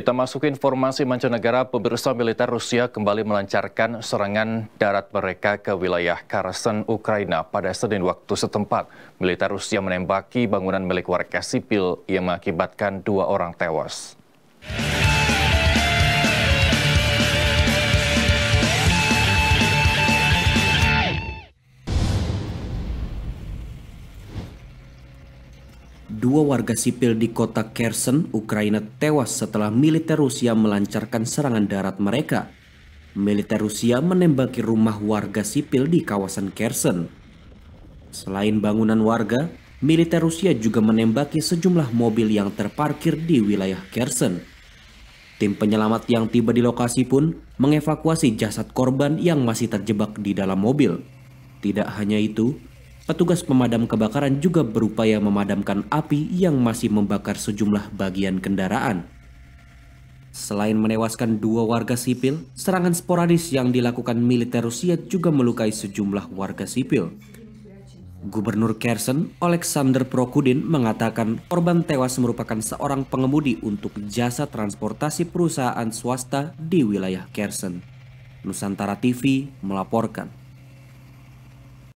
Kita masuk ke informasi mancanegara, pemirsa militer Rusia kembali melancarkan serangan darat mereka ke wilayah Kherson, Ukraina pada Senin waktu setempat. Militer Rusia menembaki bangunan milik warga sipil yang mengakibatkan dua orang tewas. dua warga sipil di kota Kherson, Ukraina tewas setelah militer Rusia melancarkan serangan darat mereka. Militer Rusia menembaki rumah warga sipil di kawasan Kherson. Selain bangunan warga, militer Rusia juga menembaki sejumlah mobil yang terparkir di wilayah Kherson. Tim penyelamat yang tiba di lokasi pun mengevakuasi jasad korban yang masih terjebak di dalam mobil. Tidak hanya itu, Petugas pemadam kebakaran juga berupaya memadamkan api yang masih membakar sejumlah bagian kendaraan. Selain menewaskan dua warga sipil, serangan sporadis yang dilakukan militer Rusia juga melukai sejumlah warga sipil. Gubernur Kherson Alexander Prokudin mengatakan korban tewas merupakan seorang pengemudi untuk jasa transportasi perusahaan swasta di wilayah Kherson. Nusantara TV melaporkan.